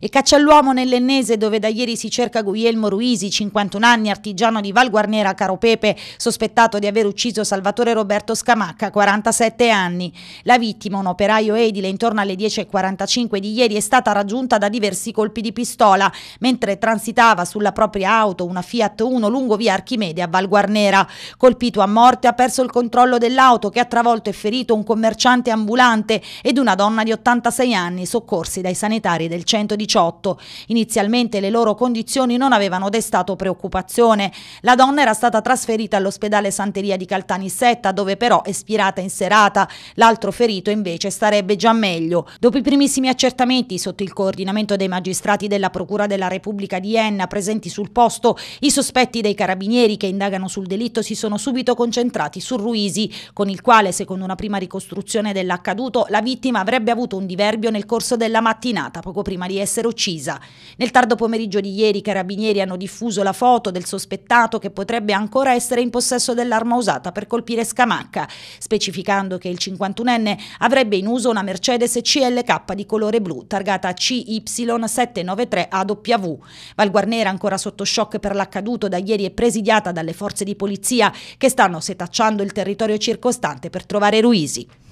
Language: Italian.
E caccia all'uomo nell'ennese dove da ieri si cerca Guglielmo Ruisi, 51 anni, artigiano di Val Guarnera, Caro Pepe, sospettato di aver ucciso Salvatore Roberto Scamacca, 47 anni. La vittima, un operaio edile, intorno alle 10.45 di ieri è stata raggiunta da diversi colpi di pistola mentre transitava sulla propria auto una Fiat 1 lungo via Archimede a Val Guarnera. Colpito a morte ha perso il controllo dell'auto che ha travolto e ferito un commerciante ambulante ed una donna di 86 anni soccorsi dai sanitari del 119 2018. Inizialmente le loro condizioni non avevano destato preoccupazione. La donna era stata trasferita all'ospedale Santeria di Caltanissetta, dove però è spirata in serata. L'altro ferito invece starebbe già meglio. Dopo i primissimi accertamenti sotto il coordinamento dei magistrati della Procura della Repubblica di Enna presenti sul posto, i sospetti dei carabinieri che indagano sul delitto si sono subito concentrati su Ruisi, con il quale, secondo una prima ricostruzione dell'accaduto, la vittima avrebbe avuto un diverbio nel corso della mattinata, poco prima di essere essere uccisa. Nel tardo pomeriggio di ieri i carabinieri hanno diffuso la foto del sospettato che potrebbe ancora essere in possesso dell'arma usata per colpire Scamacca, specificando che il 51enne avrebbe in uso una Mercedes CLK di colore blu targata CY793AW. Valguarnera ancora sotto shock per l'accaduto da ieri è presidiata dalle forze di polizia che stanno setacciando il territorio circostante per trovare Ruisi.